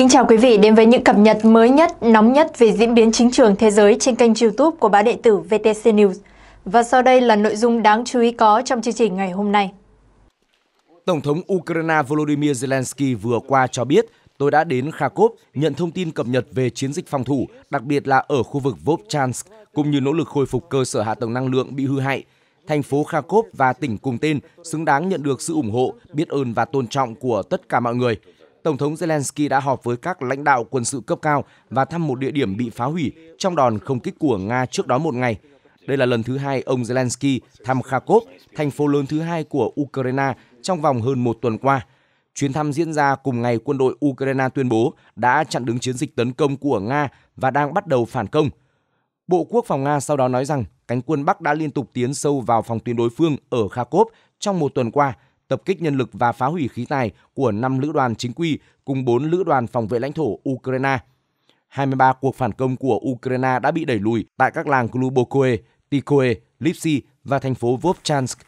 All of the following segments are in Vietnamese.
Kính chào quý vị đến với những cập nhật mới nhất, nóng nhất về diễn biến chính trường thế giới trên kênh youtube của báo đệ tử VTC News. Và sau đây là nội dung đáng chú ý có trong chương trình ngày hôm nay. Tổng thống Ukraine Volodymyr Zelensky vừa qua cho biết tôi đã đến Kharkov nhận thông tin cập nhật về chiến dịch phòng thủ, đặc biệt là ở khu vực Vovchansk, cũng như nỗ lực khôi phục cơ sở hạ tầng năng lượng bị hư hại. Thành phố Kharkov và tỉnh cùng tên xứng đáng nhận được sự ủng hộ, biết ơn và tôn trọng của tất cả mọi người – Tổng thống Zelensky đã họp với các lãnh đạo quân sự cấp cao và thăm một địa điểm bị phá hủy trong đòn không kích của Nga trước đó một ngày. Đây là lần thứ hai ông Zelensky thăm Kharkov, thành phố lớn thứ hai của Ukraine trong vòng hơn một tuần qua. Chuyến thăm diễn ra cùng ngày quân đội Ukraine tuyên bố đã chặn đứng chiến dịch tấn công của Nga và đang bắt đầu phản công. Bộ Quốc phòng Nga sau đó nói rằng cánh quân Bắc đã liên tục tiến sâu vào phòng tuyến đối phương ở Kharkov trong một tuần qua – tập kích nhân lực và phá hủy khí tài của 5 lữ đoàn chính quy cùng 4 lữ đoàn phòng vệ lãnh thổ Ukraine. 23 cuộc phản công của Ukraine đã bị đẩy lùi tại các làng Glubokoe, Tikoe, Lipsi và thành phố Vovchansk.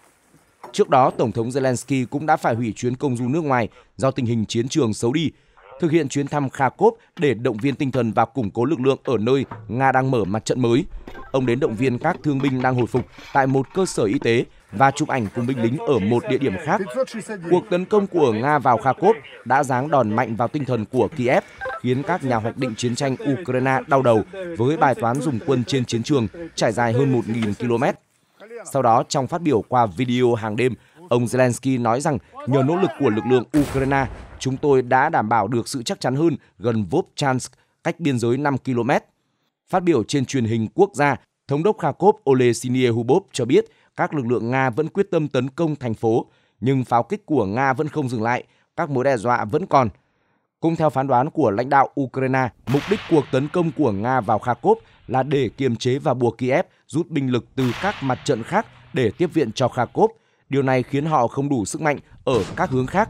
Trước đó, Tổng thống Zelensky cũng đã phải hủy chuyến công du nước ngoài do tình hình chiến trường xấu đi, thực hiện chuyến thăm Kharkov để động viên tinh thần và củng cố lực lượng ở nơi Nga đang mở mặt trận mới. Ông đến động viên các thương binh đang hồi phục tại một cơ sở y tế và chụp ảnh cùng binh lính ở một địa điểm khác. Cuộc tấn công của Nga vào Kharkov đã giáng đòn mạnh vào tinh thần của Kiev, khiến các nhà hoạch định chiến tranh Ukraine đau đầu với bài toán dùng quân trên chiến trường trải dài hơn 1.000 km. Sau đó, trong phát biểu qua video hàng đêm, ông Zelensky nói rằng nhờ nỗ lực của lực lượng Ukraine, chúng tôi đã đảm bảo được sự chắc chắn hơn gần Vovchansk, cách biên giới 5 km. Phát biểu trên truyền hình quốc gia, Thống đốc Kharkov Olesinie Hubov cho biết các lực lượng Nga vẫn quyết tâm tấn công thành phố, nhưng pháo kích của Nga vẫn không dừng lại, các mối đe dọa vẫn còn. Cũng theo phán đoán của lãnh đạo Ukraine, mục đích cuộc tấn công của Nga vào Kharkov là để kiềm chế và buộc Kiev rút binh lực từ các mặt trận khác để tiếp viện cho Kharkov. Điều này khiến họ không đủ sức mạnh ở các hướng khác.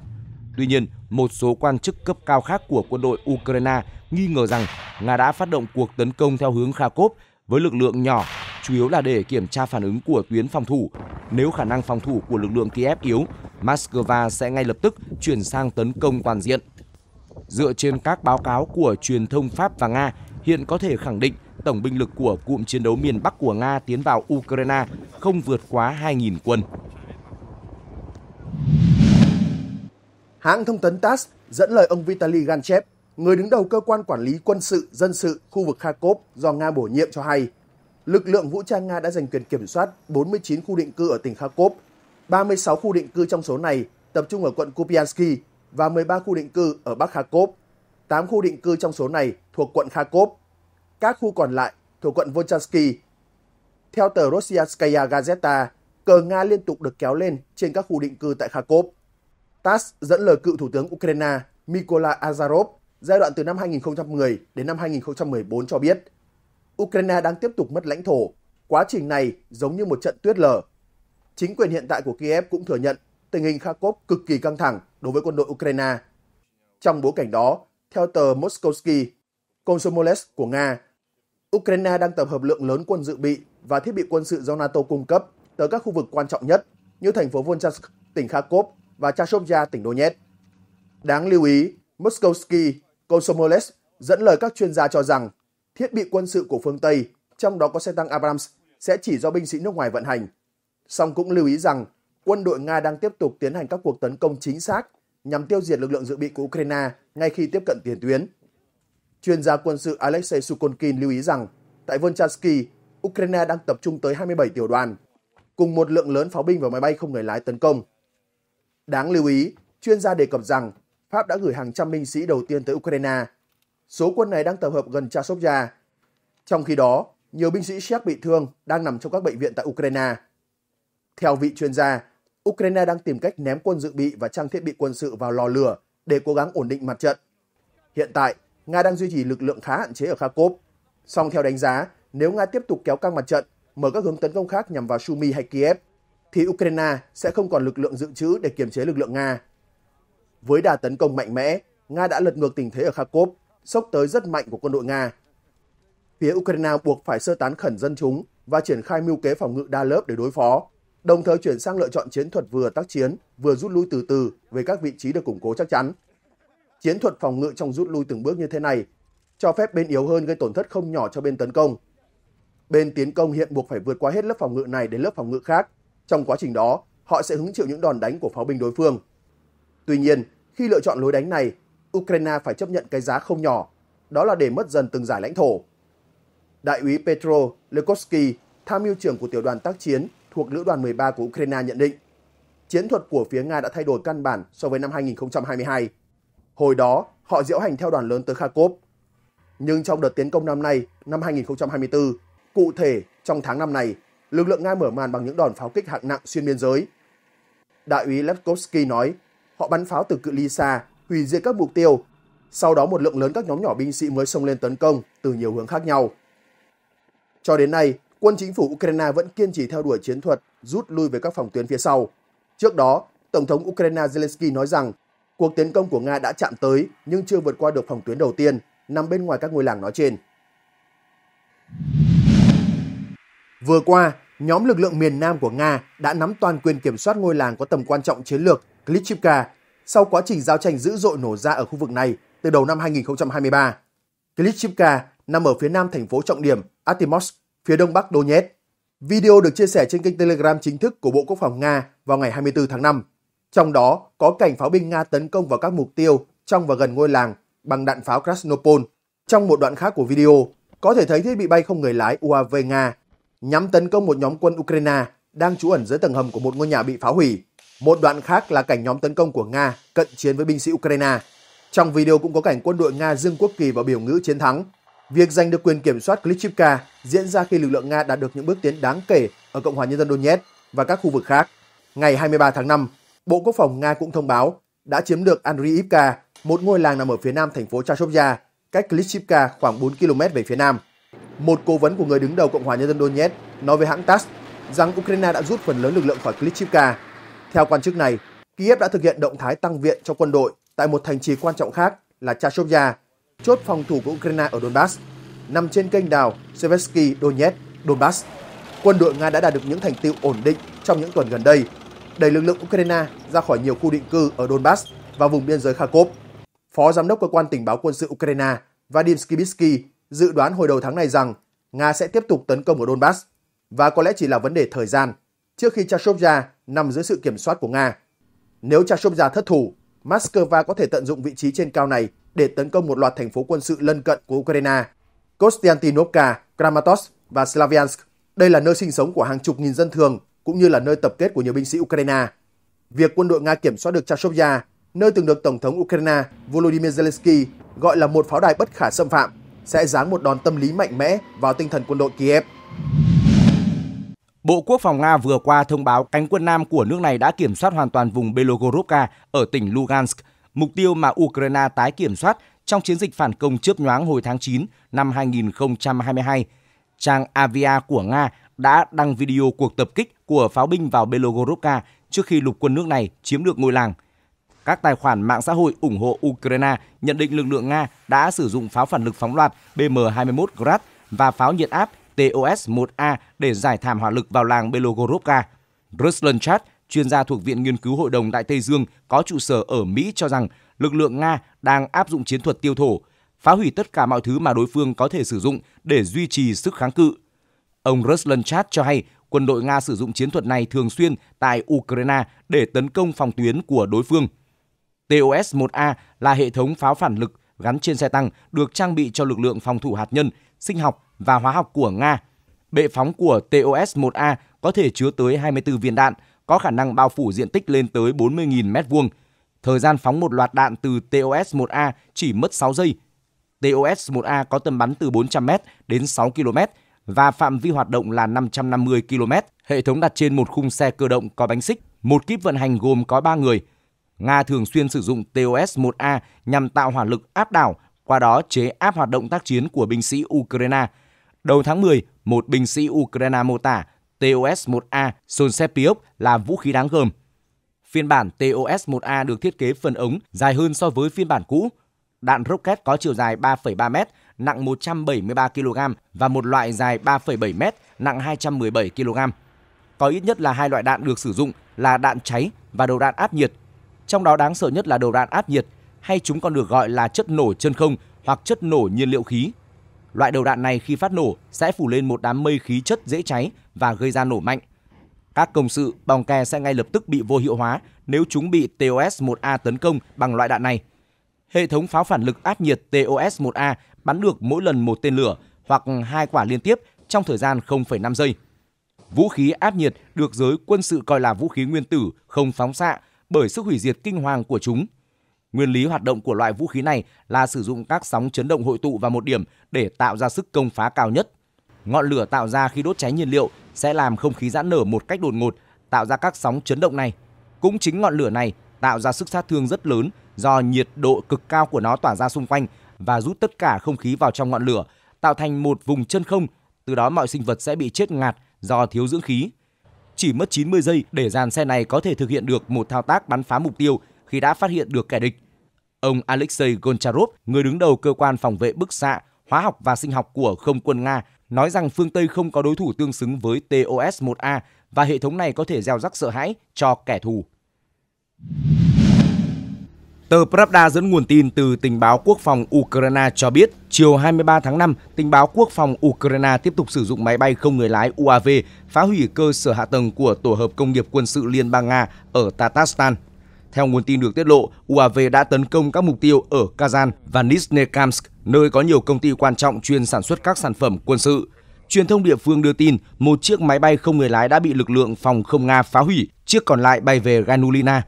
Tuy nhiên, một số quan chức cấp cao khác của quân đội Ukraine nghi ngờ rằng Nga đã phát động cuộc tấn công theo hướng Kharkov với lực lượng nhỏ, chủ yếu là để kiểm tra phản ứng của tuyến phòng thủ. Nếu khả năng phòng thủ của lực lượng Kiev yếu, Moscow sẽ ngay lập tức chuyển sang tấn công toàn diện. Dựa trên các báo cáo của truyền thông Pháp và Nga, hiện có thể khẳng định tổng binh lực của cụm chiến đấu miền Bắc của Nga tiến vào Ukraine không vượt quá 2.000 quân. Hãng thông tấn TASS dẫn lời ông Vitaly Ganchev, người đứng đầu cơ quan quản lý quân sự, dân sự khu vực Kharkov do Nga bổ nhiệm cho hay, lực lượng vũ trang Nga đã giành quyền kiểm soát 49 khu định cư ở tỉnh Kharkov, 36 khu định cư trong số này tập trung ở quận Kupiansk và 13 khu định cư ở Bắc Kharkov. 8 khu định cư trong số này thuộc quận Kharkov. Các khu còn lại thuộc quận Volchansky. Theo tờ Rossiyskaya Gazeta, cờ Nga liên tục được kéo lên trên các khu định cư tại Kharkov. TASS dẫn lời cựu Thủ tướng Ukraine Mykola Azarov giai đoạn từ năm 2010 đến năm 2014 cho biết, Ukraine đang tiếp tục mất lãnh thổ. Quá trình này giống như một trận tuyết lở. Chính quyền hiện tại của Kiev cũng thừa nhận tình hình Kharkov cực kỳ căng thẳng đối với quân đội Ukraine. Trong bối cảnh đó, theo tờ Moskovsky, Komsomolets của Nga, Ukraine đang tập hợp lượng lớn quân dự bị và thiết bị quân sự do NATO cung cấp tới các khu vực quan trọng nhất như thành phố Volchansk, tỉnh Kharkov và Chashovya, tỉnh Donetsk. Đáng lưu ý, Moskovsky Kosomoles dẫn lời các chuyên gia cho rằng thiết bị quân sự của phương Tây, trong đó có xe tăng Abrams, sẽ chỉ do binh sĩ nước ngoài vận hành. Song cũng lưu ý rằng quân đội Nga đang tiếp tục tiến hành các cuộc tấn công chính xác nhằm tiêu diệt lực lượng dự bị của Ukraine ngay khi tiếp cận tiền tuyến. Chuyên gia quân sự Alexei Sukonkin lưu ý rằng tại Volchansky, Ukraine đang tập trung tới 27 tiểu đoàn, cùng một lượng lớn pháo binh và máy bay không người lái tấn công. Đáng lưu ý, chuyên gia đề cập rằng Pháp đã gửi hàng trăm binh sĩ đầu tiên tới Ukraine. Số quân này đang tập hợp gần Chasovya. Trong khi đó, nhiều binh sĩ Séc bị thương đang nằm trong các bệnh viện tại Ukraine. Theo vị chuyên gia, Ukraine đang tìm cách ném quân dự bị và trang thiết bị quân sự vào lò lửa để cố gắng ổn định mặt trận. Hiện tại, Nga đang duy trì lực lượng khá hạn chế ở Kharkov. Song theo đánh giá, nếu Nga tiếp tục kéo căng mặt trận, mở các hướng tấn công khác nhằm vào Sumy hay Kiev, thì Ukraine sẽ không còn lực lượng dự trữ để kiềm chế lực lượng Nga. Với đà tấn công mạnh mẽ, Nga đã lật ngược tình thế ở Kharkov, sốc tới rất mạnh của quân đội Nga. Phía Ukraine buộc phải sơ tán khẩn dân chúng và triển khai mưu kế phòng ngự đa lớp để đối phó, đồng thời chuyển sang lựa chọn chiến thuật vừa tác chiến, vừa rút lui từ từ về các vị trí được củng cố chắc chắn. Chiến thuật phòng ngự trong rút lui từng bước như thế này cho phép bên yếu hơn gây tổn thất không nhỏ cho bên tấn công. Bên tiến công hiện buộc phải vượt qua hết lớp phòng ngự này đến lớp phòng ngự khác. Trong quá trình đó, họ sẽ hứng chịu những đòn đánh của pháo binh đối phương. Tuy nhiên, khi lựa chọn lối đánh này, Ukraine phải chấp nhận cái giá không nhỏ, đó là để mất dần từng giải lãnh thổ. Đại úy Petro Lekovsky, tham mưu trưởng của tiểu đoàn tác chiến thuộc Lữ đoàn 13 của Ukraine nhận định, chiến thuật của phía Nga đã thay đổi căn bản so với năm 2022. Hồi đó, họ diễu hành theo đoàn lớn tới Kharkov. Nhưng trong đợt tiến công năm nay, năm 2024, cụ thể trong tháng năm này, lực lượng Nga mở màn bằng những đòn pháo kích hạng nặng xuyên biên giới. Đại úy Lepkovsky nói họ bắn pháo từ cự ly xa, hủy diệt các mục tiêu. Sau đó một lượng lớn các nhóm nhỏ binh sĩ mới xông lên tấn công từ nhiều hướng khác nhau. Cho đến nay, quân chính phủ Ukraine vẫn kiên trì theo đuổi chiến thuật rút lui về các phòng tuyến phía sau. Trước đó, Tổng thống Ukraine Zelensky nói rằng cuộc tiến công của Nga đã chạm tới nhưng chưa vượt qua được phòng tuyến đầu tiên nằm bên ngoài các ngôi làng nói trên. Vừa qua, nhóm lực lượng miền Nam của Nga đã nắm toàn quyền kiểm soát ngôi làng có tầm quan trọng chiến lược Klitschka sau quá trình giao tranh dữ dội nổ ra ở khu vực này từ đầu năm 2023. Klitschka nằm ở phía nam thành phố trọng điểm Artyomovsk, phía đông bắc Donetsk. Video được chia sẻ trên kênh Telegram chính thức của Bộ Quốc phòng Nga vào ngày 24 tháng 5. Trong đó có cảnh pháo binh Nga tấn công vào các mục tiêu trong và gần ngôi làng bằng đạn pháo Krasnopol. Trong một đoạn khác của video, có thể thấy thiết bị bay không người lái UAV Nga nhắm tấn công một nhóm quân Ukraine đang trú ẩn dưới tầng hầm của một ngôi nhà bị phá hủy. Một đoạn khác là cảnh nhóm tấn công của Nga cận chiến với binh sĩ Ukraine. Trong video cũng có cảnh quân đội Nga dương quốc kỳ và biểu ngữ chiến thắng. Việc giành được quyền kiểm soát Klitschivka diễn ra khi lực lượng Nga đạt được những bước tiến đáng kể ở Cộng hòa Nhân dân Donetsk và các khu vực khác. Ngày 23 tháng 5, Bộ Quốc phòng Nga cũng thông báo đã chiếm được Andriivka, một ngôi làng nằm ở phía nam thành phố Chashovya, cách Klitschivka khoảng 4 km về phía nam. Một cố vấn của người đứng đầu Cộng hòa Nhân dân Donetsk nói với hãng TASS rằng Ukraine đã rút phần lớn lực lượng khỏi Klitschivka theo quan chức này, Kiev đã thực hiện động thái tăng viện cho quân đội tại một thành trì quan trọng khác là Chashovya, chốt phòng thủ của Ukraine ở Donbass, nằm trên kênh đào Sevesky Donetsk, Donbass. Quân đội Nga đã đạt được những thành tựu ổn định trong những tuần gần đây, đẩy lực lượng Ukraine ra khỏi nhiều khu định cư ở Donbass và vùng biên giới Kharkov. Phó Giám đốc Cơ quan Tình báo Quân sự Ukraine Vadim Skibitsky dự đoán hồi đầu tháng này rằng Nga sẽ tiếp tục tấn công ở Donbass và có lẽ chỉ là vấn đề thời gian trước khi Chashovya nằm dưới sự kiểm soát của Nga. Nếu chashovia thất thủ, Moscow có thể tận dụng vị trí trên cao này để tấn công một loạt thành phố quân sự lân cận của Ukraine, Kostiantinovka, Kramatorsk và Slaviansk. Đây là nơi sinh sống của hàng chục nghìn dân thường cũng như là nơi tập kết của nhiều binh sĩ Ukraine. Việc quân đội Nga kiểm soát được chashovia nơi từng được Tổng thống Ukraine Volodymyr Zelensky gọi là một pháo đài bất khả xâm phạm, sẽ giáng một đòn tâm lý mạnh mẽ vào tinh thần quân đội Kiev. Bộ Quốc phòng Nga vừa qua thông báo cánh quân Nam của nước này đã kiểm soát hoàn toàn vùng Belogorovka ở tỉnh Lugansk, mục tiêu mà Ukraine tái kiểm soát trong chiến dịch phản công chớp nhoáng hồi tháng 9 năm 2022. Trang Avia của Nga đã đăng video cuộc tập kích của pháo binh vào Belogorovka trước khi lục quân nước này chiếm được ngôi làng. Các tài khoản mạng xã hội ủng hộ Ukraine nhận định lực lượng Nga đã sử dụng pháo phản lực phóng loạt BM-21 Grad và pháo nhiệt áp TOS-1A để giải thảm hỏa lực vào làng Belogorovka. Ruslan Chat, chuyên gia thuộc Viện Nghiên cứu Hội đồng Đại Tây Dương có trụ sở ở Mỹ cho rằng lực lượng Nga đang áp dụng chiến thuật tiêu thổ, phá hủy tất cả mọi thứ mà đối phương có thể sử dụng để duy trì sức kháng cự. Ông Ruslan Chat cho hay quân đội Nga sử dụng chiến thuật này thường xuyên tại Ukraine để tấn công phòng tuyến của đối phương. TOS-1A là hệ thống pháo phản lực gắn trên xe tăng được trang bị cho lực lượng phòng thủ hạt nhân, sinh học và hóa học của Nga. Bệ phóng của TOS-1A có thể chứa tới 24 viên đạn, có khả năng bao phủ diện tích lên tới 40.000 m2. Thời gian phóng một loạt đạn từ TOS-1A chỉ mất 6 giây. TOS-1A có tầm bắn từ 400m đến 6 km và phạm vi hoạt động là 550 km. Hệ thống đặt trên một khung xe cơ động có bánh xích, một kíp vận hành gồm có 3 người. Nga thường xuyên sử dụng TOS-1A nhằm tạo hỏa lực áp đảo, qua đó chế áp hoạt động tác chiến của binh sĩ Ukraine – Đầu tháng 10, một binh sĩ Ukraine mô tả TOS-1A Sonsepiok là vũ khí đáng gờm. Phiên bản TOS-1A được thiết kế phần ống dài hơn so với phiên bản cũ. Đạn rocket có chiều dài 3,3 m, nặng 173 kg và một loại dài 3,7 m, nặng 217 kg. Có ít nhất là hai loại đạn được sử dụng là đạn cháy và đầu đạn áp nhiệt. Trong đó đáng sợ nhất là đầu đạn áp nhiệt, hay chúng còn được gọi là chất nổ chân không hoặc chất nổ nhiên liệu khí Loại đầu đạn này khi phát nổ sẽ phủ lên một đám mây khí chất dễ cháy và gây ra nổ mạnh. Các công sự, bong ke sẽ ngay lập tức bị vô hiệu hóa nếu chúng bị TOS-1A tấn công bằng loại đạn này. Hệ thống pháo phản lực áp nhiệt TOS-1A bắn được mỗi lần một tên lửa hoặc hai quả liên tiếp trong thời gian 0,5 giây. Vũ khí áp nhiệt được giới quân sự coi là vũ khí nguyên tử không phóng xạ bởi sức hủy diệt kinh hoàng của chúng – Nguyên lý hoạt động của loại vũ khí này là sử dụng các sóng chấn động hội tụ vào một điểm để tạo ra sức công phá cao nhất. Ngọn lửa tạo ra khi đốt cháy nhiên liệu sẽ làm không khí giãn nở một cách đột ngột, tạo ra các sóng chấn động này. Cũng chính ngọn lửa này tạo ra sức sát thương rất lớn do nhiệt độ cực cao của nó tỏa ra xung quanh và rút tất cả không khí vào trong ngọn lửa, tạo thành một vùng chân không, từ đó mọi sinh vật sẽ bị chết ngạt do thiếu dưỡng khí. Chỉ mất 90 giây để dàn xe này có thể thực hiện được một thao tác bắn phá mục tiêu khi đã phát hiện được kẻ địch. Ông Alexei Goncharov, người đứng đầu cơ quan phòng vệ bức xạ, hóa học và sinh học của không quân Nga, nói rằng phương Tây không có đối thủ tương xứng với TOS-1A và hệ thống này có thể gieo rắc sợ hãi cho kẻ thù. Tờ Pravda dẫn nguồn tin từ tình báo quốc phòng Ukraine cho biết, chiều 23 tháng 5, tình báo quốc phòng Ukraine tiếp tục sử dụng máy bay không người lái UAV phá hủy cơ sở hạ tầng của tổ hợp công nghiệp quân sự Liên bang Nga ở Tatarstan. Theo nguồn tin được tiết lộ, UAV đã tấn công các mục tiêu ở Kazan và Nizhnekamsk, nơi có nhiều công ty quan trọng chuyên sản xuất các sản phẩm quân sự. Truyền thông địa phương đưa tin một chiếc máy bay không người lái đã bị lực lượng phòng không Nga phá hủy, chiếc còn lại bay về Ganulina.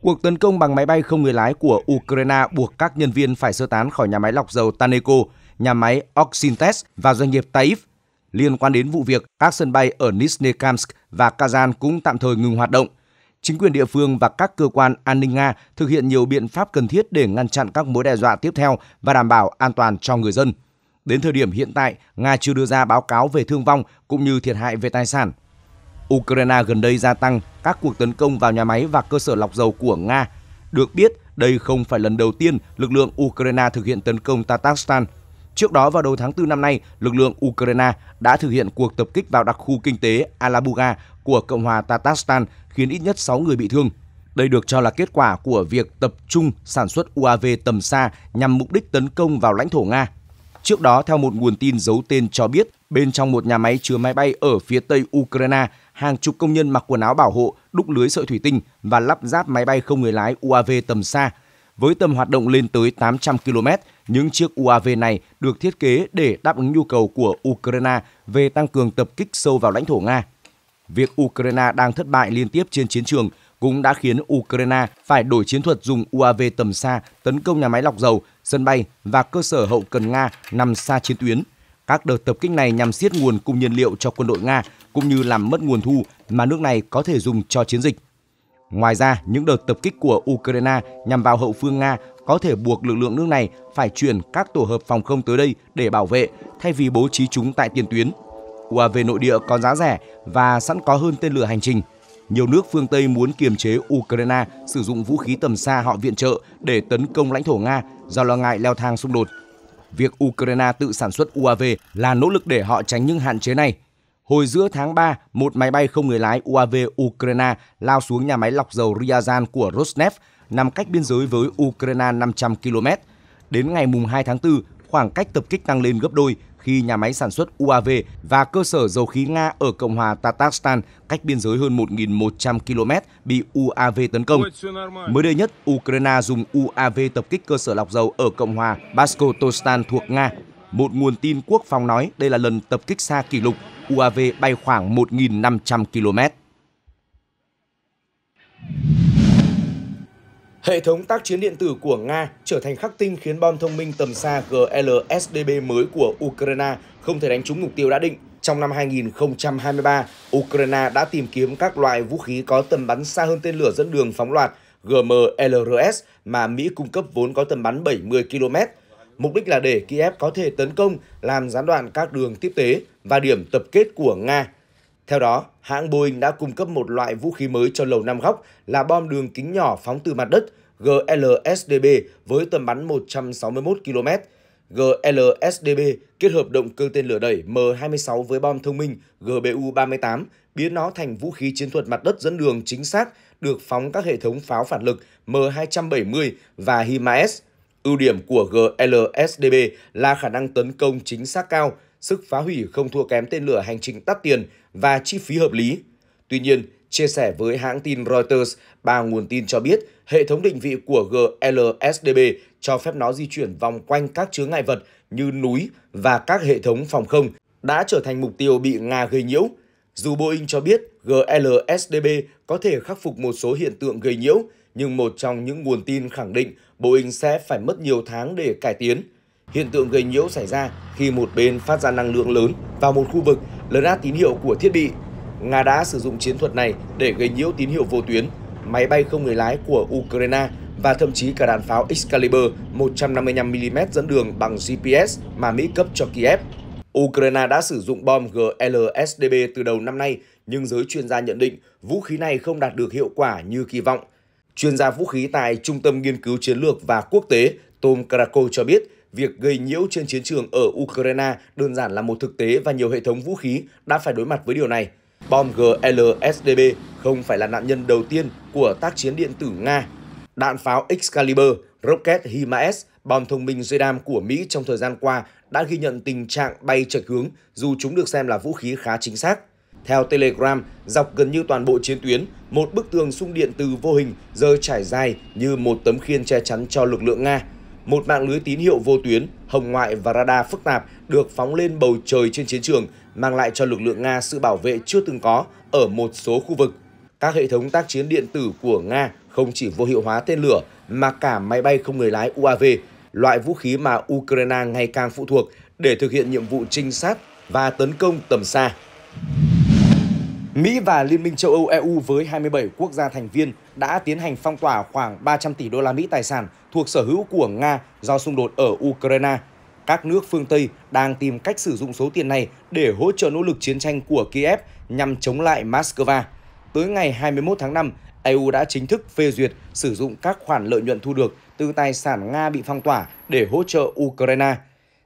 Cuộc tấn công bằng máy bay không người lái của Ukraine buộc các nhân viên phải sơ tán khỏi nhà máy lọc dầu Taneco, nhà máy Oxintex và doanh nghiệp Taif. Liên quan đến vụ việc, các sân bay ở Nizhnekamsk và Kazan cũng tạm thời ngừng hoạt động chính quyền địa phương và các cơ quan an ninh Nga thực hiện nhiều biện pháp cần thiết để ngăn chặn các mối đe dọa tiếp theo và đảm bảo an toàn cho người dân. Đến thời điểm hiện tại, Nga chưa đưa ra báo cáo về thương vong cũng như thiệt hại về tài sản. Ukraine gần đây gia tăng các cuộc tấn công vào nhà máy và cơ sở lọc dầu của Nga. Được biết, đây không phải lần đầu tiên lực lượng Ukraine thực hiện tấn công Tatarstan. Trước đó vào đầu tháng 4 năm nay, lực lượng Ukraine đã thực hiện cuộc tập kích vào đặc khu kinh tế Alabuga của Cộng hòa Tatarstan khiến ít nhất 6 người bị thương. Đây được cho là kết quả của việc tập trung sản xuất UAV tầm xa nhằm mục đích tấn công vào lãnh thổ Nga. Trước đó, theo một nguồn tin giấu tên cho biết, bên trong một nhà máy chứa máy bay ở phía tây Ukraine, hàng chục công nhân mặc quần áo bảo hộ, đúc lưới sợi thủy tinh và lắp ráp máy bay không người lái UAV tầm xa. Với tầm hoạt động lên tới 800 km, những chiếc UAV này được thiết kế để đáp ứng nhu cầu của Ukraine về tăng cường tập kích sâu vào lãnh thổ Nga việc Ukraine đang thất bại liên tiếp trên chiến trường cũng đã khiến Ukraine phải đổi chiến thuật dùng UAV tầm xa tấn công nhà máy lọc dầu, sân bay và cơ sở hậu cần Nga nằm xa chiến tuyến. Các đợt tập kích này nhằm siết nguồn cung nhiên liệu cho quân đội Nga cũng như làm mất nguồn thu mà nước này có thể dùng cho chiến dịch. Ngoài ra, những đợt tập kích của Ukraine nhằm vào hậu phương Nga có thể buộc lực lượng nước này phải chuyển các tổ hợp phòng không tới đây để bảo vệ thay vì bố trí chúng tại tiền tuyến về nội địa còn giá rẻ và sẵn có hơn tên lửa hành trình. Nhiều nước phương Tây muốn kiềm chế Ukraine sử dụng vũ khí tầm xa họ viện trợ để tấn công lãnh thổ Nga do lo ngại leo thang xung đột. Việc Ukraine tự sản xuất UAV là nỗ lực để họ tránh những hạn chế này. Hồi giữa tháng 3, một máy bay không người lái UAV Ukraine lao xuống nhà máy lọc dầu Ryazan của Rosneft nằm cách biên giới với Ukraine 500 km. Đến ngày 2 tháng 4, khoảng cách tập kích tăng lên gấp đôi khi nhà máy sản xuất UAV và cơ sở dầu khí Nga ở Cộng hòa Tatarstan cách biên giới hơn 1.100 km bị UAV tấn công. Mới đây nhất, Ukraine dùng UAV tập kích cơ sở lọc dầu ở Cộng hòa Baskotostan thuộc Nga. Một nguồn tin quốc phòng nói đây là lần tập kích xa kỷ lục, UAV bay khoảng 1.500 km. Hệ thống tác chiến điện tử của Nga trở thành khắc tinh khiến bom thông minh tầm xa GLSDB mới của Ukraine không thể đánh trúng mục tiêu đã định. Trong năm 2023, Ukraine đã tìm kiếm các loại vũ khí có tầm bắn xa hơn tên lửa dẫn đường phóng loạt GMLRS mà Mỹ cung cấp vốn có tầm bắn 70 km. Mục đích là để Kiev có thể tấn công, làm gián đoạn các đường tiếp tế và điểm tập kết của Nga theo đó, hãng Boeing đã cung cấp một loại vũ khí mới cho Lầu Năm Góc là bom đường kính nhỏ phóng từ mặt đất GLSDB với tầm bắn 161 km. GLSDB kết hợp động cơ tên lửa đẩy M26 với bom thông minh GBU-38, biến nó thành vũ khí chiến thuật mặt đất dẫn đường chính xác, được phóng các hệ thống pháo phản lực M270 và HIMARS. Ưu điểm của GLSDB là khả năng tấn công chính xác cao, sức phá hủy không thua kém tên lửa hành trình đắt tiền và chi phí hợp lý. Tuy nhiên, chia sẻ với hãng tin Reuters, ba nguồn tin cho biết hệ thống định vị của GLSDB cho phép nó di chuyển vòng quanh các chướng ngại vật như núi và các hệ thống phòng không đã trở thành mục tiêu bị Nga gây nhiễu. Dù Boeing cho biết GLSDB có thể khắc phục một số hiện tượng gây nhiễu, nhưng một trong những nguồn tin khẳng định Boeing sẽ phải mất nhiều tháng để cải tiến. Hiện tượng gây nhiễu xảy ra khi một bên phát ra năng lượng lớn vào một khu vực lấn át tín hiệu của thiết bị. Nga đã sử dụng chiến thuật này để gây nhiễu tín hiệu vô tuyến, máy bay không người lái của Ukraine và thậm chí cả đạn pháo Excalibur 155mm dẫn đường bằng GPS mà Mỹ cấp cho Kiev. Ukraine đã sử dụng bom GLSDB từ đầu năm nay, nhưng giới chuyên gia nhận định vũ khí này không đạt được hiệu quả như kỳ vọng. Chuyên gia vũ khí tại Trung tâm Nghiên cứu Chiến lược và Quốc tế Tom Krakow cho biết việc gây nhiễu trên chiến trường ở Ukraine đơn giản là một thực tế và nhiều hệ thống vũ khí đã phải đối mặt với điều này. Bom GLSDB không phải là nạn nhân đầu tiên của tác chiến điện tử Nga. Đạn pháo Excalibur, rocket HIMARS, bom thông minh Zeram của Mỹ trong thời gian qua đã ghi nhận tình trạng bay chệch hướng dù chúng được xem là vũ khí khá chính xác. Theo Telegram, dọc gần như toàn bộ chiến tuyến, một bức tường sung điện từ vô hình giờ trải dài như một tấm khiên che chắn cho lực lượng Nga. Một mạng lưới tín hiệu vô tuyến, hồng ngoại và radar phức tạp được phóng lên bầu trời trên chiến trường, mang lại cho lực lượng Nga sự bảo vệ chưa từng có ở một số khu vực. Các hệ thống tác chiến điện tử của Nga không chỉ vô hiệu hóa tên lửa mà cả máy bay không người lái UAV, loại vũ khí mà Ukraine ngày càng phụ thuộc để thực hiện nhiệm vụ trinh sát và tấn công tầm xa. Mỹ và Liên minh châu Âu EU với 27 quốc gia thành viên đã tiến hành phong tỏa khoảng 300 tỷ đô la Mỹ tài sản thuộc sở hữu của Nga do xung đột ở Ukraine. Các nước phương Tây đang tìm cách sử dụng số tiền này để hỗ trợ nỗ lực chiến tranh của Kiev nhằm chống lại Moscow. Tới ngày 21 tháng 5, EU đã chính thức phê duyệt sử dụng các khoản lợi nhuận thu được từ tài sản Nga bị phong tỏa để hỗ trợ Ukraine.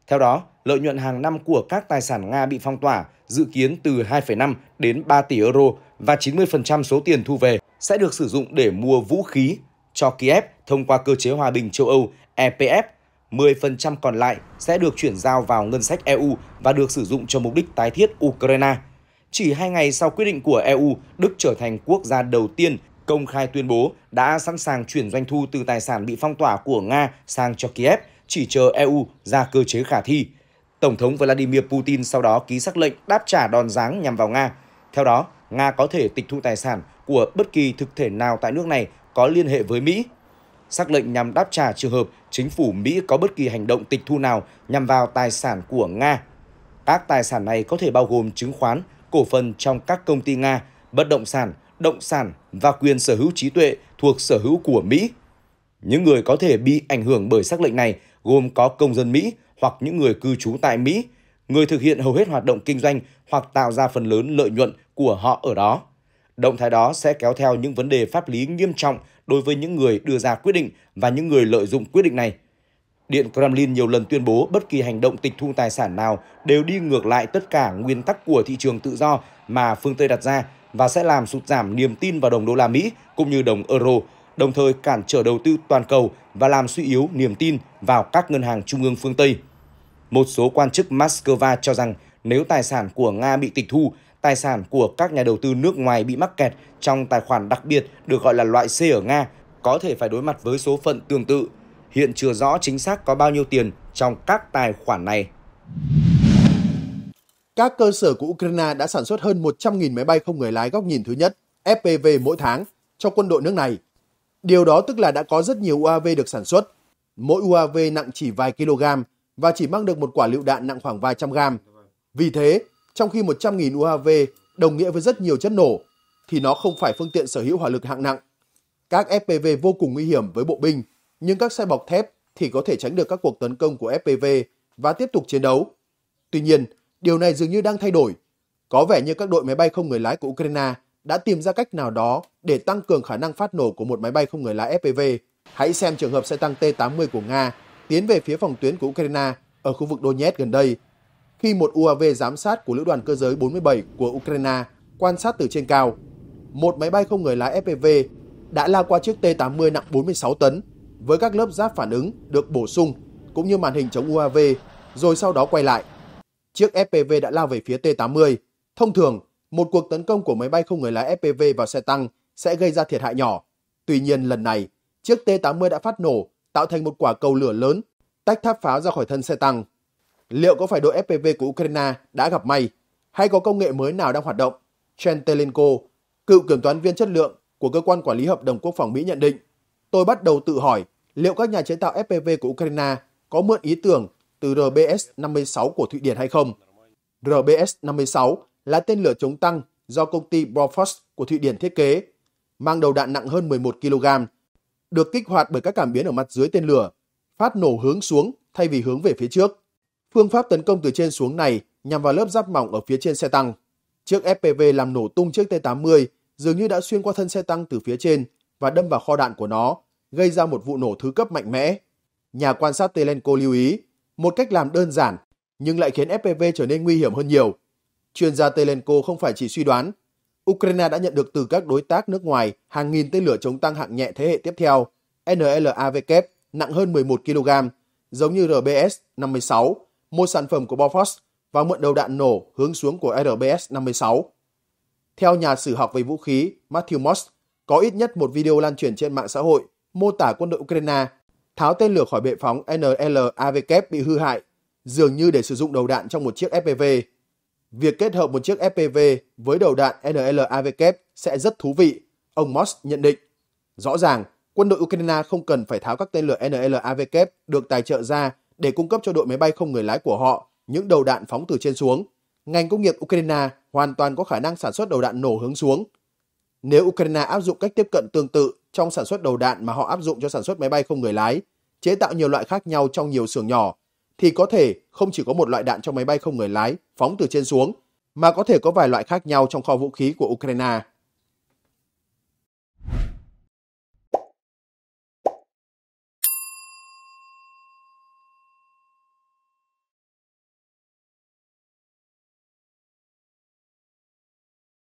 Theo đó, lợi nhuận hàng năm của các tài sản Nga bị phong tỏa dự kiến từ 2,5 đến 3 tỷ euro và 90% số tiền thu về sẽ được sử dụng để mua vũ khí cho Kiev thông qua cơ chế hòa bình châu Âu EPF. 10% còn lại sẽ được chuyển giao vào ngân sách EU và được sử dụng cho mục đích tái thiết Ukraine. Chỉ hai ngày sau quyết định của EU, Đức trở thành quốc gia đầu tiên công khai tuyên bố đã sẵn sàng chuyển doanh thu từ tài sản bị phong tỏa của Nga sang cho Kiev, chỉ chờ EU ra cơ chế khả thi. Tổng thống Vladimir Putin sau đó ký sắc lệnh đáp trả đòn giáng nhằm vào Nga. Theo đó, Nga có thể tịch thu tài sản của bất kỳ thực thể nào tại nước này có liên hệ với Mỹ. Sắc lệnh nhằm đáp trả trường hợp chính phủ Mỹ có bất kỳ hành động tịch thu nào nhằm vào tài sản của Nga. Các tài sản này có thể bao gồm chứng khoán, cổ phần trong các công ty Nga, bất động sản, động sản và quyền sở hữu trí tuệ thuộc sở hữu của Mỹ. Những người có thể bị ảnh hưởng bởi sắc lệnh này gồm có công dân Mỹ, hoặc những người cư trú tại Mỹ, người thực hiện hầu hết hoạt động kinh doanh hoặc tạo ra phần lớn lợi nhuận của họ ở đó. Động thái đó sẽ kéo theo những vấn đề pháp lý nghiêm trọng đối với những người đưa ra quyết định và những người lợi dụng quyết định này. Điện Kremlin nhiều lần tuyên bố bất kỳ hành động tịch thu tài sản nào đều đi ngược lại tất cả nguyên tắc của thị trường tự do mà phương Tây đặt ra và sẽ làm sụt giảm niềm tin vào đồng đô la Mỹ cũng như đồng euro, đồng thời cản trở đầu tư toàn cầu và làm suy yếu niềm tin vào các ngân hàng trung ương phương Tây. Một số quan chức Moscow cho rằng nếu tài sản của Nga bị tịch thu, tài sản của các nhà đầu tư nước ngoài bị mắc kẹt trong tài khoản đặc biệt được gọi là loại C ở Nga có thể phải đối mặt với số phận tương tự. Hiện chưa rõ chính xác có bao nhiêu tiền trong các tài khoản này. Các cơ sở của Ukraine đã sản xuất hơn 100.000 máy bay không người lái góc nhìn thứ nhất FPV mỗi tháng cho quân đội nước này. Điều đó tức là đã có rất nhiều UAV được sản xuất. Mỗi UAV nặng chỉ vài kg và chỉ mang được một quả lựu đạn nặng khoảng vài trăm gram. Vì thế, trong khi 100.000 UAV đồng nghĩa với rất nhiều chất nổ, thì nó không phải phương tiện sở hữu hỏa lực hạng nặng. Các FPV vô cùng nguy hiểm với bộ binh, nhưng các xe bọc thép thì có thể tránh được các cuộc tấn công của FPV và tiếp tục chiến đấu. Tuy nhiên, điều này dường như đang thay đổi. Có vẻ như các đội máy bay không người lái của Ukraine đã tìm ra cách nào đó để tăng cường khả năng phát nổ của một máy bay không người lái FPV. Hãy xem trường hợp xe tăng T-80 của Nga tiến về phía phòng tuyến của Ukraine ở khu vực Donetsk gần đây, khi một UAV giám sát của Lữ đoàn Cơ giới 47 của Ukraine quan sát từ trên cao, một máy bay không người lái FPV đã lao qua chiếc T-80 nặng 46 tấn với các lớp giáp phản ứng được bổ sung cũng như màn hình chống UAV, rồi sau đó quay lại. Chiếc FPV đã lao về phía T-80. Thông thường, một cuộc tấn công của máy bay không người lái FPV vào xe tăng sẽ gây ra thiệt hại nhỏ. Tuy nhiên lần này, chiếc T-80 đã phát nổ tạo thành một quả cầu lửa lớn, tách tháp pháo ra khỏi thân xe tăng. Liệu có phải đội FPV của Ukraine đã gặp may hay có công nghệ mới nào đang hoạt động? Chentelenko, cựu kiểm toán viên chất lượng của cơ quan quản lý hợp đồng quốc phòng Mỹ nhận định, tôi bắt đầu tự hỏi liệu các nhà chế tạo FPV của Ukraine có mượn ý tưởng từ RBS-56 của Thụy Điển hay không. RBS-56 là tên lửa chống tăng do công ty Brofoss của Thụy Điển thiết kế, mang đầu đạn nặng hơn 11 kg được kích hoạt bởi các cảm biến ở mặt dưới tên lửa, phát nổ hướng xuống thay vì hướng về phía trước. Phương pháp tấn công từ trên xuống này nhằm vào lớp giáp mỏng ở phía trên xe tăng. Chiếc FPV làm nổ tung chiếc T-80 dường như đã xuyên qua thân xe tăng từ phía trên và đâm vào kho đạn của nó, gây ra một vụ nổ thứ cấp mạnh mẽ. Nhà quan sát Telenko lưu ý, một cách làm đơn giản nhưng lại khiến FPV trở nên nguy hiểm hơn nhiều. Chuyên gia Telenko không phải chỉ suy đoán Ukraine đã nhận được từ các đối tác nước ngoài hàng nghìn tên lửa chống tăng hạng nhẹ thế hệ tiếp theo NLAVK nặng hơn 11 kg, giống như RBS-56, một sản phẩm của Bofors và mượn đầu đạn nổ hướng xuống của RBS-56. Theo nhà sử học về vũ khí Matthew Moss, có ít nhất một video lan truyền trên mạng xã hội mô tả quân đội Ukraine tháo tên lửa khỏi bệ phóng NLAVK bị hư hại, dường như để sử dụng đầu đạn trong một chiếc FPV Việc kết hợp một chiếc FPV với đầu đạn NLAVK sẽ rất thú vị, ông Moss nhận định. Rõ ràng, quân đội Ukraine không cần phải tháo các tên lửa NLAVK được tài trợ ra để cung cấp cho đội máy bay không người lái của họ những đầu đạn phóng từ trên xuống. Ngành công nghiệp Ukraine hoàn toàn có khả năng sản xuất đầu đạn nổ hướng xuống. Nếu Ukraine áp dụng cách tiếp cận tương tự trong sản xuất đầu đạn mà họ áp dụng cho sản xuất máy bay không người lái, chế tạo nhiều loại khác nhau trong nhiều xưởng nhỏ thì có thể không chỉ có một loại đạn trong máy bay không người lái phóng từ trên xuống, mà có thể có vài loại khác nhau trong kho vũ khí của Ukraine.